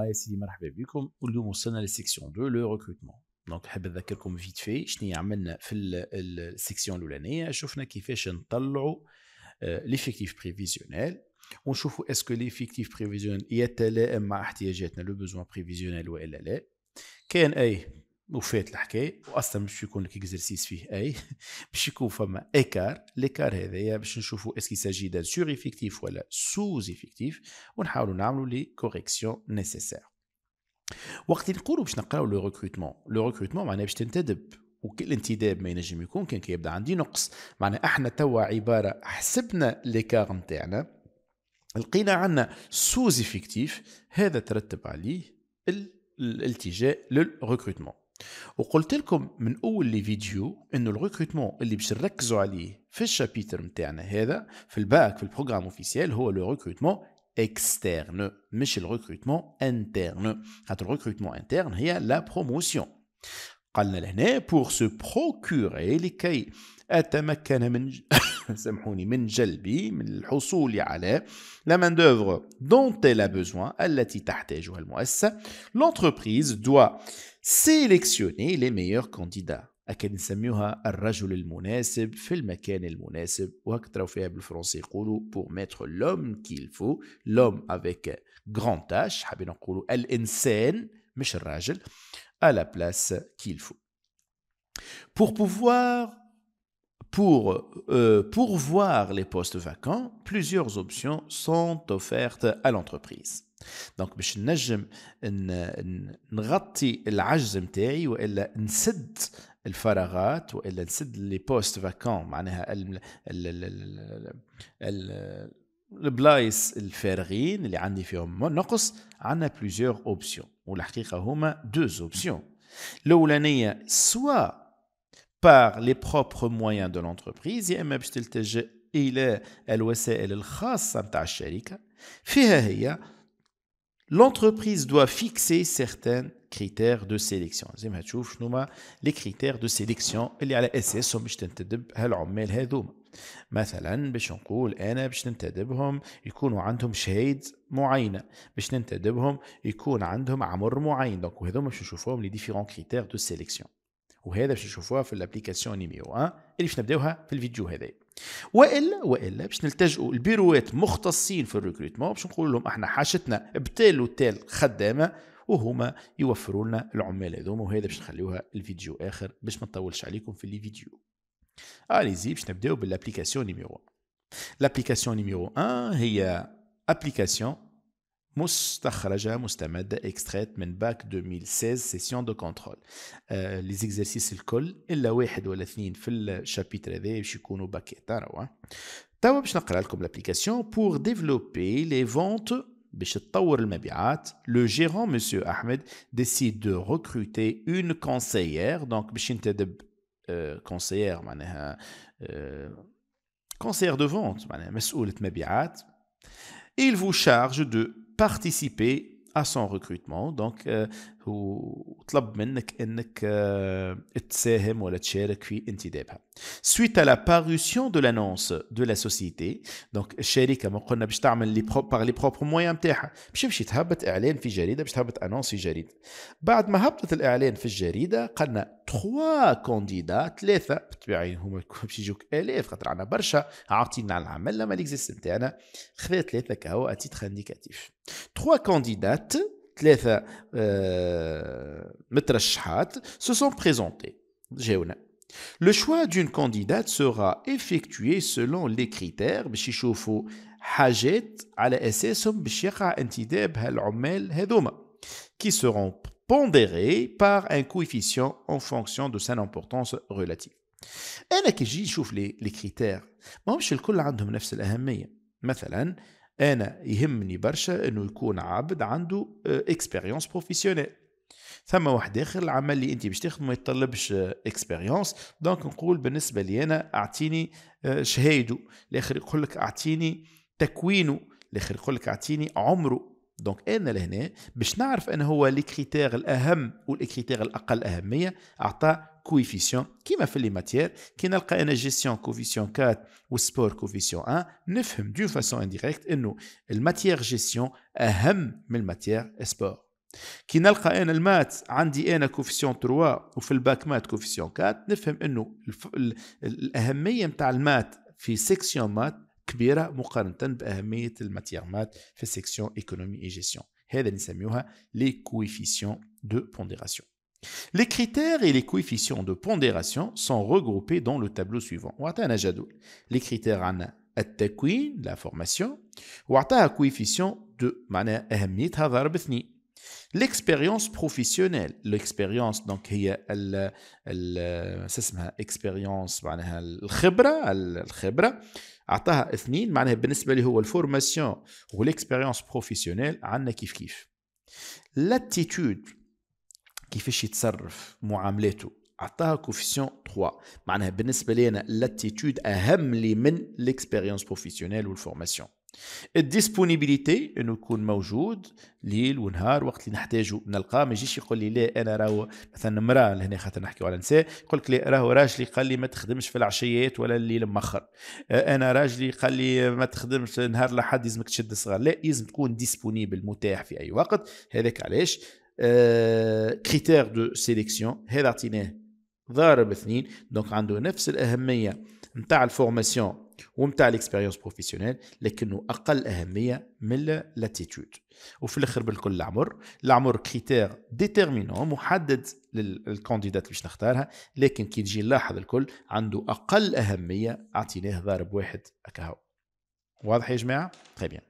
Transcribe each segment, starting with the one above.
هاي سيدي مرحبا بكم واليوم وصلنا للسيكسيون 2 لو ريكروتمون دونك حاب نذكركم فيت في شنو عملنا في السيكسيون الاولانيه شفنا كيفاش نطلعوا ليفيكتيف بريفيزيونيل ونشوفوا اسكو ليفيكتيف بريفيزيونيل يتلائم مع احتياجاتنا لو بوزوان بريفيزيونيل والا لا كان اي وفات الحكايه واصلا باش يكون لك اكزرسيس فيه اي باش يكون فما ايكار ليكار هذايا باش نشوفوا اسكي ساجي دان سور افيكتيف ولا سوز افيكتيف ونحاولوا نعملوا لي كوريكسيون نيسيسير وقت اللي نقولوا باش نقراو لو ريكروتمون لو ريكروتمون معناها باش تنتدب وكل انتداب ما ينجم يكون كان كي يبدا عندي نقص معناها احنا توا عباره حسبنا ليكار نتاعنا لقينا عندنا سوز افيكتيف هذا ترتب عليه الالتجاء للريكروتمون وقلت لكم من اول لي فيديو انه الريكروتمون اللي باش نركزوا عليه في الشابيتر نتاعنا هذا في الباك في البروغرام اوفيسيال هو لو ريكروتمون اكسترن مش الريكروتمون انترن خاطر الريكروتمون انترن هي لا بروموسيون قالنا لهنا بور سو بروكوري لكي اتمكن من سامحوني من جلبي من الحصول على لا مان دوفر دونت لا a التي تحتاجها المؤسسه لونتربريز دوا سيليكسيوني لي ميور candidats اكن نسميوها الرجل المناسب في المكان المناسب وهكذا فيها بالفرنسي يقولوا بور mettre لوم qu'il faut l'homme avec grand H حابين نقولوا الانسان مش الراجل à la place qu'il faut Pour pouvoir Pour euh, pourvoir les postes vacants, plusieurs options sont offertes à l'entreprise. Donc, باش نجم نغطي العجز نتاعي والا نسد الفراغات والا نسد لي بوست فاكون معناها par les propres moyens de l'entreprise يا اما باش تلتجئ الى الوسائل الخاصه نتاع الشركه فيها هي l'entreprise doit fixer certains critères de sélection زعما تشوف شنو هما لي كريتير دو سيليكسيون اللي على اساسهم باش تنتدب هالعمال هذوما مثلا باش نقول انا باش ننتدبهم يكونوا عندهم شهيد معينه باش ننتدبهم يكون عندهم عمر معين دونك وهذوما باش نشوفوهم لي ديفيرون كريتير دو سيليكسيون وهذا باش نشوفوها في الابليكاسيون نيميو 1 اللي باش نبداوها في الفيديو هذا والا والا باش نلتجئوا لبيروات مختصين في الريكروتمون باش نقول لهم احنا حاجتنا بتال وتال خدامه وهما يوفروا لنا العمال هذوما وهذا باش نخليوها الفيديو اخر باش ما نطولش عليكم في لي فيديو اليزي باش نبداو بالابليكاسيون نيميرو 1 لابليكاسيون نيميرو 1 هي ابليكاسيون مستخرجة مستمدة اكستريت من باك 2016 سيسيون دو كونترول آه لي زيكزارسيس الكل الا واحد ولا اثنين في الشابيتر هذا باش يكونوا باكيت راهو توا باش نقرا لكم لابليكاسيون بور ديفلوبي لي فونت باش تطور المبيعات لو جيرون مسيو احمد ديسيد دو ريكروتي اون كونسيير دونك باش ينتدب كونسيير آه، معناها كونسيير دو فونت معناها مسؤولة مبيعات il vous charge de participer à son recrutement. Donc, euh, وطلب منك انك آه، تساهم ولا تشارك في انتدابها. سويت على la دو لانونس دو لا سوسيتي دونك الشركه ما قلنا باش تعمل لي باغ لي بروبر موان نتاعها باش تمشي تهبط اعلان في جريده باش تهبط انونس في جريده. بعد ما هبطت الاعلان في الجريده قلنا تخوا كونديدا ثلاثه بالطبيعه هما باش يجوك الاف خاطر عندنا برشا عاطينا على العمل لما ليكزيست نتاعنا خذا ثلاثه كهو اتيتر انديكاتيف. تخوا كونديدات les مترشحات se sont présentées Le choix d'une candidate sera effectué selon les critères باش يشوفوا حاجات على اساسهم باش يقع انتداب heduma qui seront pondérés par un coefficient en fonction de son importance relative. انا كي نجي نشوف les, les critères ماهمش الكل عندهم نفس انا يهمني برشا انه يكون عبد عنده اكسبيريونس آه، بروفيسيونيل ثم واحد اخر العمل اللي انت باش تخدمه ما يتطلبش اكسبيريونس آه، دونك نقول بالنسبه لي انا اعطيني آه، شهاده الاخر يقول لك اعطيني تكوينه الاخر يقول لك اعطيني عمره دونك انا لهنا باش نعرف ان هو لي كريتير الاهم كريتير الاقل اهميه اعطى كويفيسيون كيما في لي ماتيير كي نلقى انا جيستيون كوفيسيون 4 والسبور كوفيسيون 1 نفهم دون فاسون انديريكت انه الماتيير جيستيون اهم من الماتيير سبور كي نلقى انا المات عندي انا كوفيسيون 3 وفي الباك مات كوفيسيون 4 نفهم انه الاهميه نتاع المات في سيكسيون مات Les critères et les coefficients de pondération sont regroupés dans le tableau suivant. Les critères sont la formation, coefficient de l'expérience بروفيسيونيل l'expérience دونك هي ال ال اسمها اكسبيريونس معناها الخبره الخبره اعطاها اثنين معناها بالنسبه لي هو الفورماسيون والاكسبيريونس بروفيسيونيل عندنا كيف كيف لاتيتود كيفاش يتصرف معاملاته عطاها كوفيسيون 3 معناها بالنسبه لي انا لاتيتود اهم لي من ليكسبيريونس بروفيسيونيل والفورماسيون الديسبونيبيليتي انه يكون موجود ليل ونهار وقت اللي نحتاجه نلقاه ما يجيش يقول لي لا انا راهو مثلا مراه لهنا خاطر نحكيو على نساء يقول لك لا راهو راجلي قال لي ما تخدمش في العشيات ولا الليل مخر انا راجلي قال لي ما تخدمش نهار لحد يلزمك تشد الصغار لا يلزم تكون ديسبونيبل متاح في اي وقت هذاك علاش كريتير دو سيليكسيون هذا عطيناه ضارب اثنين دونك عنده نفس الاهميه نتاع الفورماسيون ومتاع ليكسبيريونس بروفيسيونيل لكنه اقل اهميه من لاتيتود وفي الاخر بالكل العمر العمر كريتير ديتيرمينون محدد للكانديدات باش نختارها لكن كي نجي نلاحظ الكل عنده اقل اهميه اعطيناه ضارب واحد اكاهو واضح يا جماعه؟ تري بيان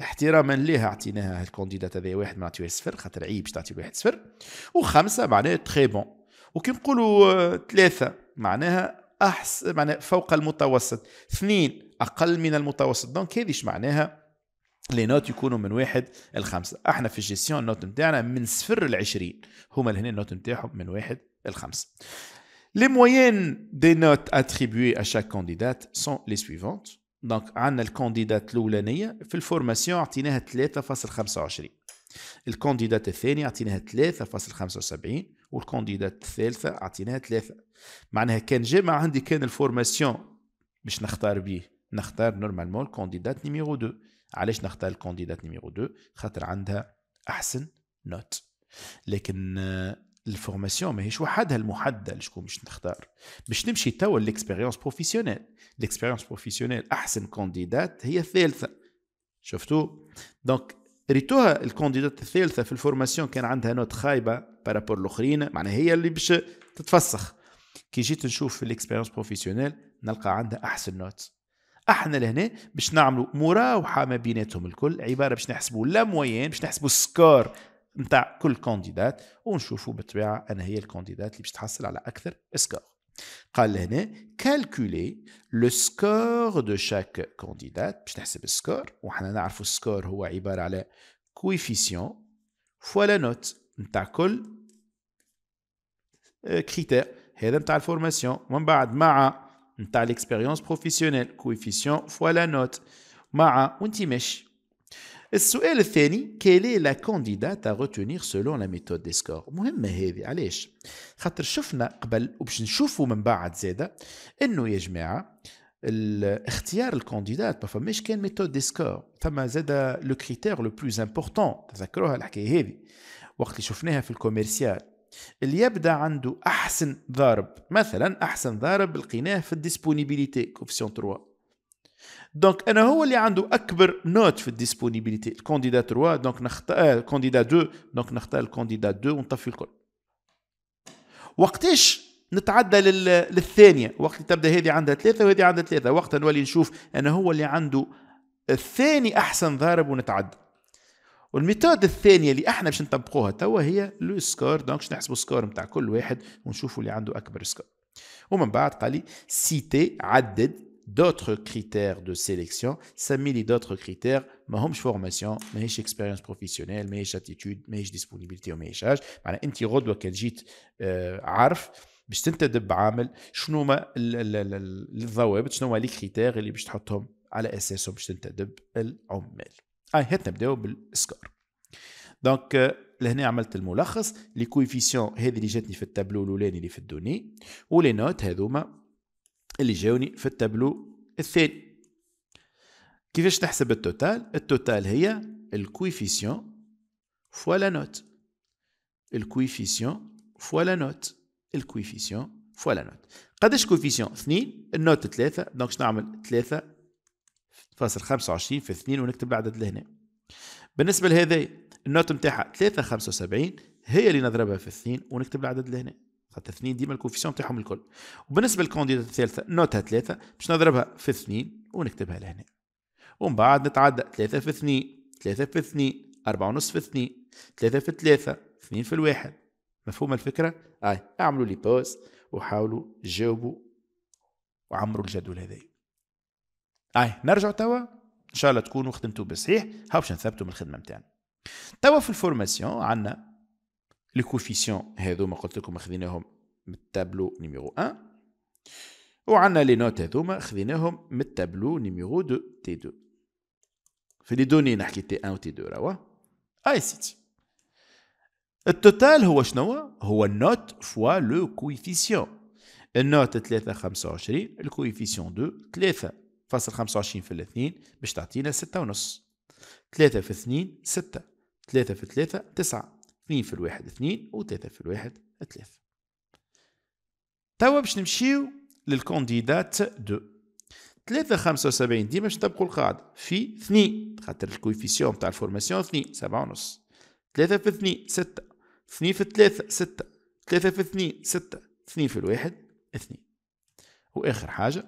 احتراما ليها عطيناها الكونديدات هذايا واحد ما نعطيوه صفر خاطر عيب باش تعطي واحد صفر وخمسه معناها تخي بون وكي نقولوا آه، ثلاثه معناها احسن معناها فوق المتوسط اثنين اقل من المتوسط دونك هذه معناها لي نوت يكونوا من واحد لخمسه احنا في الجيستيون النوت نتاعنا من صفر ل 20 هما لهنا النوت نتاعهم من واحد لخمسه لي moyennes دي نوت اتريبيي ا شاك كانديدات سون لي suivantes. دونك عندنا الكانديدات الاولانيه في الفورماسيون عطيناها 3.25 الكانديدات الثانيه عطيناها 3.75 والكانديدات الثالثه عطيناها 3 معناها كان جامع عندي كان الفورماسيون باش نختار بيه نختار نورمالمون الكانديدات نيميرو 2 علاش نختار الكانديدات نيميرو 2 خاطر عندها احسن نوت لكن الفورماسيون ماهيش وحدها المحدده شكون باش نختار باش نمشي توا ليكسبيريونس بروفيسيونيل ليكسبيريونس بروفيسيونيل احسن كانديدات هي الثالثه شفتوا دونك ريتوها الكانديدات الثالثه في الفورماسيون كان عندها نوت خايبه بارابور الاخرين معناها هي اللي باش تتفسخ كي جيت نشوف في ليكسبيريونس بروفيسيونيل نلقى عندها احسن نوت احنا لهنا باش نعملوا مراوحه ما بيناتهم الكل عباره باش نحسبوا لا موين باش نحسبوا السكور نتاع كل كونديدات ونشوفوا بالطبيعه انا هي الكونديدات اللي باش تحصل على اكثر سكور قال هنا كالكولي لو سكور دو شاك كونديدات باش تحسب السكور وحنا نعرفوا السكور هو عباره على كويفيسيون فوا لا نوت نتاع كل كريتير آه، هذا نتاع الفورماسيون ومن بعد مع نتاع ليكسبيريونس بروفيسيونيل كويفيسيون فوا لا نوت مع وانت ماشي السؤال الثاني كيلي لا كانديدات غوتونيغ سولون لا ميثود دي سكور مهمه هذه علاش خاطر شفنا قبل وباش نشوفوا من بعد زاده انه يا جماعه اختيار الكانديدات ما فماش كان ميثود دي سكور فما زاد لو كريتير لو بلوز امبورطون تذكروها الحكايه هذه وقت اللي شفناها في الكوميرسيال اللي يبدا عنده احسن ضارب مثلا احسن ضارب لقيناه في الديسبونيبيليتي كوفيسيون 3 دونك انا هو اللي عنده اكبر نوت في الديسبونيبيليتي الكونديدا 3 دونك نختار الكونديدا 2 دونك نختار الكونديدا 2 ونطفي الكل وقتاش نتعدى للثانيه وقت اللي تبدا هذه عندها ثلاثه وهذه عندها ثلاثه وقتها نولي نشوف انا هو اللي عنده الثاني احسن ضارب ونتعدى والميثود الثانيه اللي احنا باش نطبقوها توا هي لو سكور دونك باش نحسبوا السكور نتاع كل واحد ونشوفوا اللي عنده اكبر سكور ومن بعد قال لي سيتي عدد d'autres critères de sélection, et d'autres critères, formation expérience professionnelle اكسبيرينس attitude ماهيش disponibilité, ماهيش ديسبونيبيليتي وماهيش حاجه معناها انت غدوه كان جيت عارف باش تنتدب عامل شنو الضوابط شنو هما لي اللي باش تحطهم على اساسهم باش تنتدب العمال نبداو دونك لهنا عملت الملخص هذه اللي جاتني في التابلو الاولاني اللي في الدوني ولي نوت هذوما اللي جاوني في التابلو الثاني كيفاش نحسب التوتال التوتال هي الكويفيسيون فوا لا نوت الكويفيسيون فوا لا نوت الكويفيسيون فوا لا نوت قداش كويفيسيون اثنين النوت ثلاثة دونك شنو نعمل ثلاثة فاصل خمسة وعشرين في اثنين ونكتب العدد لهنا بالنسبة لهذا النوت نتاعها ثلاثة خمسة وسبعين هي اللي نضربها في اثنين ونكتب العدد لهنا اثنين ديما الكوفيسيون نتاعهم الكل وبالنسبه للكونديدات الثالثه نوتها ثلاثه باش نضربها في اثنين ونكتبها لهنا ومن بعد نتعدى ثلاثه في اثنين ثلاثه في اثنين أربعة ونص في اثنين ثلاثة في ثلاثة اثنين في الواحد مفهوم الفكرة؟ آي اعملوا لي بوز وحاولوا جاوبوا وعمروا الجدول هذا آي نرجع توا إن شاء الله تكونوا خدمتوا بصحيح هاو باش نثبتوا من الخدمة نتاعنا توا في الفورماسيون عندنا لي كوفيسيون هذوما قلت لكم خذيناهم من التابلو نيميرو 1 وعندنا لي نوت هذوما خذيناهم من التابلو نيميرو 2 تي 2 في لي دوني نحكي تي 1 وتي 2 راهو اي سيتي التوتال هو شنو هو النوت فوا لو كويفيسيون النوت 3 25 الكويفيسيون 2 3 فاصل 25 في الاثنين باش تعطينا 6 ونص 3 في 2 6 3 في 3 9 اثنين في الواحد اثنين وثلاثة في الواحد ثلاثة توا باش نمشيو للكونديدات دو ثلاثة خمسة وسبعين ديما باش نطبقوا القاعدة في اثنين خاطر الكويفيسيون تاع الفورماسيون اثنين سبعة ونص ثلاثة في اثنين ستة اثنين في ثلاثة ستة ثلاثة في اثنين ستة اثنين في الواحد اثنين وآخر حاجة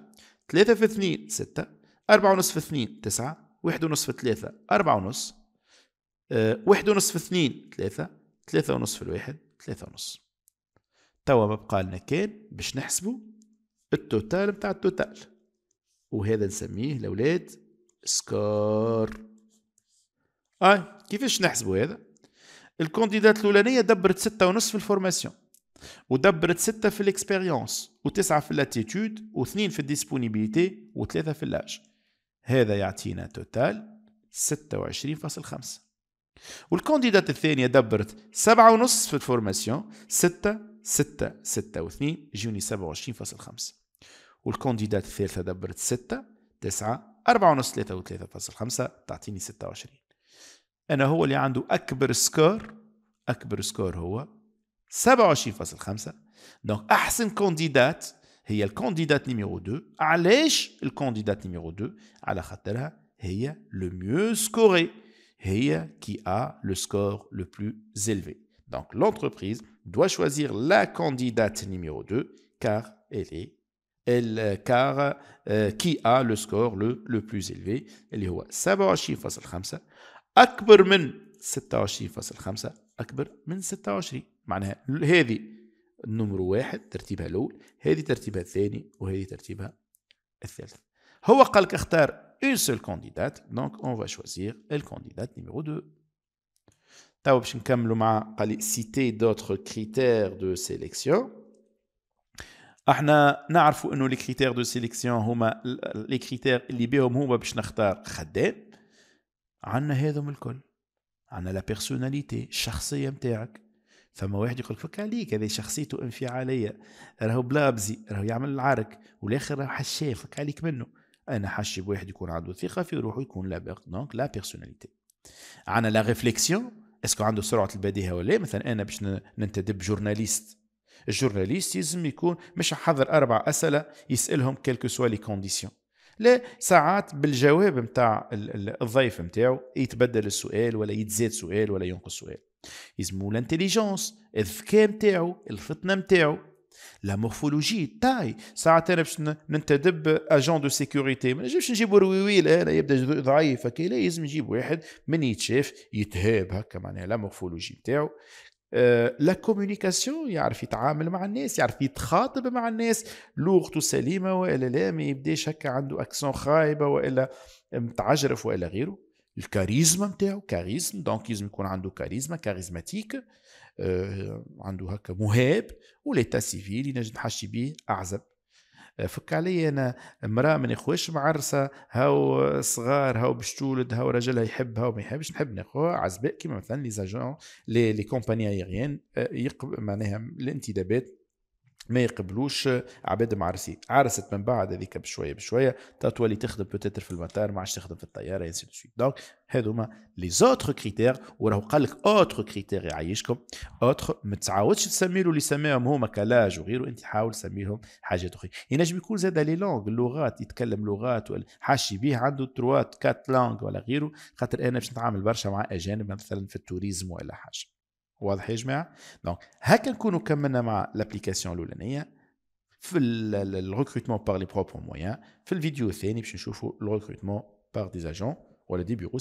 ثلاثة في اثنين ستة أربعة ونص في اثنين تسعة واحد ونص في ثلاثة أربعة ونص 1 آه، واحد ونص في اثنين ثلاثة ثلاثة ونص في الواحد ثلاثة ونص توا مبقى لنا كان باش نحسبوا التوتال متاع التوتال وهذا نسميه الأولاد سكور اي آه، كيفاش نحسبوا هذا الكونديدات الاولانيه دبرت ستة ونص في الفورماسيون ودبرت ستة في الاكسبيريونس وتسعة في اللاتيتود واثنين في الديسبونيبيليتي وثلاثة في اللاج هذا يعطينا توتال ستة وعشرين فاصل خمسة والكونديدات الثانية دبرت سبعة ونص في الفورماسيون ستة ستة ستة واثنين جوني سبعة وعشرين فاصل خمسة والكونديدات الثالثة دبرت ستة تسعة أربعة ونص ثلاثة وثلاثة فاصل خمسة تعطيني ستة وعشرين أنا هو اللي عنده أكبر سكور أكبر سكور هو سبعة وعشرين فاصل خمسة دونك أحسن كونديدات هي الكونديدات نيميرو دو علاش الكونديدات نيميرو دو على خاطرها هي لو ميو سكوري qui a le score le plus élevé. Donc l'entreprise doit choisir la candidate numéro 2 car elle est elle, euh, car euh, qui a le score le, plus élevé اللي هو 27.5 اكبر من 26.5 اكبر من 26 معناها هذه النمر واحد ترتيبها الاول هذه ترتيبها الثاني وهذه ترتيبها الثالث هو قالك اختار une seule candidate, donc on va choisir le candidate numéro 2. citer d'autres critères de sélection. احنا نعرفوا انه لي كريتير دو سيليكسيون هما لي كريتير اللي بهم هو باش نختار خدام عندنا هذوم الكل عندنا لا الشخصيه نتاعك فما واحد يقول فك عليك هذه شخصيته انفعاليه راهو راهو يعمل والاخر منه انا حشب واحد يكون عنده ثقه في روحه يكون لا دونك لا بيرسوناليتي عندنا لا ريفليكسيون اسكو عنده سرعه البديهه ولا لا مثلا انا باش ننتدب جورناليست الجورناليست يلزم يكون مش حضر اربع اسئله يسالهم كيلكو سوا لي كونديسيون لا ساعات بالجواب نتاع الضيف نتاعو يتبدل السؤال ولا يتزاد سؤال ولا ينقص سؤال يلزمو الانتليجونس الذكاء نتاعو الفطنه نتاعو لا مورفولوجي تاعي ساعات انا باش ننتدب اجون دو سيكوريتي ما نجمش نجيبو رويويل لا يبدا ضعيف هكا لا لازم نجيب واحد من يتشاف يتهاب هكا معناها لا مورفولوجي نتاعو لا كوميونيكاسيون يعرف يتعامل مع الناس يعرف يتخاطب مع الناس لغته سليمه والا لا ما يبداش هكا عنده اكسون خايبه والا متعجرف والا غيره الكاريزما نتاعو كاريزم دونك لازم يكون عنده كاريزما كاريزماتيك آه عنده هكا مهاب وليتا سيفيل ينجم حاشي بيه اعزب آه، فك علي انا امراه ما ناخوهاش معرسه هاو صغار هاو باش تولد هاو راجلها يحبها وما يحبش نحب ناخوها عزباء كيما مثلا لي زاجون لي كومباني ايريان آه، معناها الانتدابات ما يقبلوش عباد معرسين عرست من بعد هذيك بشويه بشويه تولي تخدم بوتيتر في المطار ما عادش تخدم في الطياره انسي دو سويت دونك هذوما لي زوتر كريتير وراه قال لك اوتر كريتير يعيشكم اوتر ما تعاودش تسمي له اللي سماهم هما كلاج وغيره انت حاول تسميهم حاجات اخرى ينجم يكون زاد لي لونغ اللغات يتكلم لغات ولا حاشي به عنده تروات كات لونغ ولا غيره خاطر انا باش نتعامل برشا مع اجانب مثلا في التوريزم ولا حاجه Donc, nous allons l'application le recrutement par les propres moyens, et la vidéo vidéo de la le recrutement par des agents ou des bureaux